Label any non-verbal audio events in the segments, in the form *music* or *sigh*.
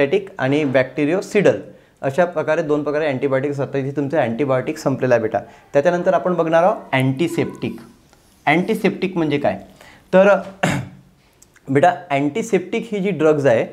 static आणि Seidel अशा प्रकारे दोन प्रकारे अँटीबायोटिक्स असतात इथे तुमचं अँटीबायोटिक संपलेला बेटा त्याच्यानंतर आपण बघणार आहोत अँटीसेप्टिक अँटीसेप्टिक म्हणजे काय तर *clears throat* बेटा अँटीसेप्टिक ही जी ड्रग्ज आहे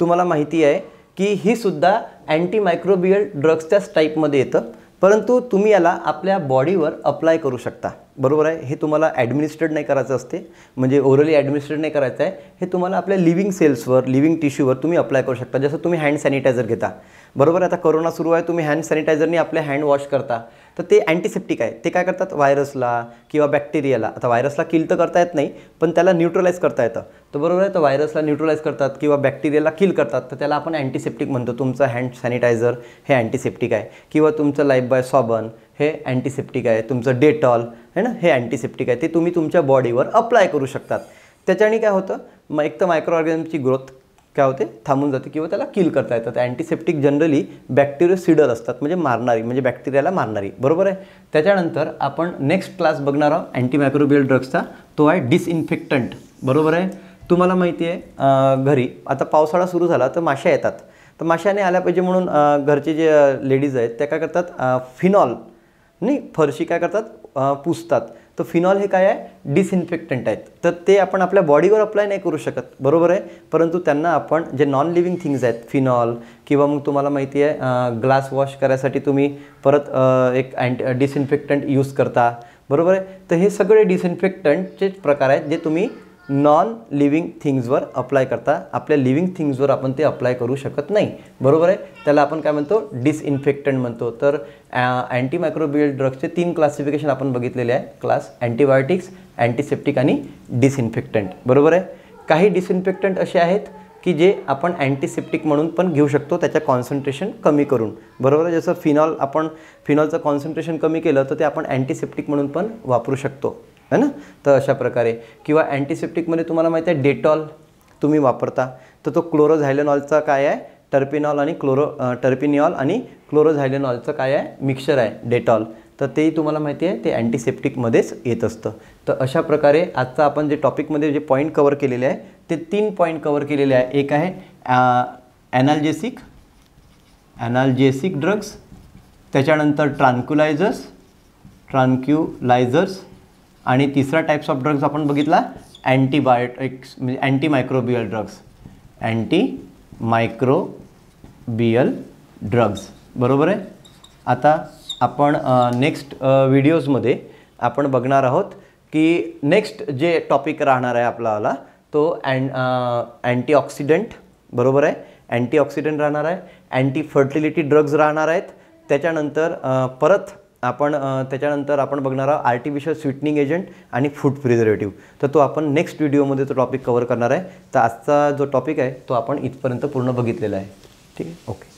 तुम्हाला माहिती आहे की ही सुद्धा अँटीमायक्रोबियल ड्रग्सच्याच टाईपमध्ये येतं परंतु तुम्ही याला आपल्या बॉडीवर अप्लाय करू शकता बरोबर आहे हे तुम्हाला ॲडमिनिस्ट्रेट नाही करायचं असते म्हणजे ओरली ॲडमिनिस्ट्रेट नाही करायचं आहे हे तुम्हाला आपल्या लिव्हिंग सेल्सवर लिव्हिंग टिश्यूवर तुम्ही अप्लाय करू शकता जसं तुम्ही हँड सॅनिटायझर घेता बरोबर आहे आता कोरोना सुरू आहे तुम्ही हँड सॅनिटायझरने आपले हँड वॉश करता तर ते अँटीसेप्टिक आहे ते काय करतात व्हायरसला किंवा बॅक्टेरियाला आता व्हायरसला किल तर करता येत नाही पण त्याला न्यूट्रलाइज करता येतं तर बरोबर आहे तर व्हायरसला न्यूट्रलाइज करतात किंवा बॅक्टेरियाला किल करतात तर त्याला आपण अँटीसेप्टिक म्हणतो तुमचं हँड सॅनिटायझर हे अँटीसेप्टिक आहे किंवा तुमचं लाईफ बाय सॉबन हे अँटीसेप्टिक आहे तुमचं डेटॉल है ना हे अँटीसेप्टिक आहे ते तुम्ही तुमच्या बॉडीवर अप्लाय करू शकतात त्याच्याने काय होतं मग एक तर मायक्रो ग्रोथ काय होते थांबून जाते किंवा त्याला किल करता येतात अँटीसेप्टिक जनरली बॅक्टेरिया सिडल असतात म्हणजे मारणारी म्हणजे बॅक्टेरियाला मारणारी बरोबर आहे त्याच्यानंतर आपण नेक्स्ट क्लास बघणार आहोत मायक्रोबियल ड्रग्सचा तो आहे डिसइन्फेक्टंट बरोबर आहे तुम्हाला माहिती आहे घरी आता पावसाळा सुरू झाला तर माश्या येतात तर माश्याने आल्या पाहिजे म्हणून घरचे जे लेडीज आहेत त्या काय करतात फिनॉल नाही फरशी काय करतात पुसतात तर फिनॉल हे काय आहे डिसइन्फेक्टंट आहेत तर ते आपण आपल्या बॉडीवर अप्लाय नाही करू शकत बरोबर आहे परंतु त्यांना आपण जे नॉन लिव्हिंग थिंग्ज आहेत फिनॉल किंवा मग तुम्हाला माहिती आहे ग्लास वॉश करायसाठी तुम्ही परत एक अँटी डिसइन्फेक्टंट यूज करता बरोबर आहे तर हे सगळे डिसइन्फेक्टंटचे प्रकार आहेत जे तुम्ही नॉन लिव्हिंग थिंग्जवर अप्लाय करता आपल्या लिव्हिंग थिंग्जवर आपण ते अप्लाय करू शकत नाही बरोबर आहे त्याला आपण काय म्हणतो डिसइन्फेक्टंट म्हणतो तर अँटीमायक्रोबियल ड्रग्सचे तीन क्लासिफिकेशन आपण बघितलेले आहे क्लास अँटीबायोटिक्स अँटीसेप्टिक आणि डिसइन्फेक्टंट बरोबर आहे काही डिसइन्फेक्टंट असे आहेत की जे आपण अँटीसेप्टिक म्हणून पण घेऊ शकतो त्याच्या कॉन्सन्ट्रेशन कमी करून बरोबर आहे जसं फिनॉल आपण फिनॉलचं कॉन्सन्ट्रेशन कमी केलं तर ते आपण अँटीसेप्टिक म्हणून पण वापरू शकतो है ना तर अशा प्रकारे किंवा अँटीसेप्टिकमध्ये तुम्हाला माहिती आहे डेटॉल तुम्ही वापरता तर तो क्लोरोझायलेनॉलचा काय आहे टर्पिनॉल आणि क्लोरो टर्पिनिऑल आणि क्लोरोझायलेनॉलचं काय आहे मिक्सर आहे डेटॉल तर तेही तुम्हाला माहिती आहे ते अँटीसेप्टिकमध्येच येत असतं तर अशा प्रकारे आजचा आपण जे टॉपिकमध्ये जे पॉईंट कवर केलेले आहे ते तीन पॉईंट कवर केलेले आहे एक आहे ॲनाल्जेसिक ॲनाल्जेसिक ड्रग्स त्याच्यानंतर ट्रान्क्युलायझर्स ट्रान्क्युलायझर्स आणि तिसरा टाईप्स ऑफ ड्रग्ज आपण बघितला अँटीबायोटिक्स म्हणजे antimicrobial drugs antimicrobial drugs बरोबर आहे आता आपण नेक्स्ट व्हिडिओजमध्ये आपण बघणार आहोत की नेक्स्ट जे टॉपिक राहणार आहे आपला तो अँड अँटीऑक्सिडंट बरोबर आहे अँटीऑक्सिडंट राहणार आहे अँटी फर्टिलिटी ड्रग्ज राहणार आहेत त्याच्यानंतर परत आपण त्याच्यानंतर आपण बघणार आहोत आर्टिफिशियल स्वीटनिंग एजंट आणि फूड प्रिझर्वेटिव्ह तर तो आपण नेक्स्ट व्हिडिओमध्ये तो टॉपिक कवर करणार आहे तर आजचा जो टॉपिक आहे तो आपण इथपर्यंत पूर्ण बघितलेला आहे ठीक आहे ओके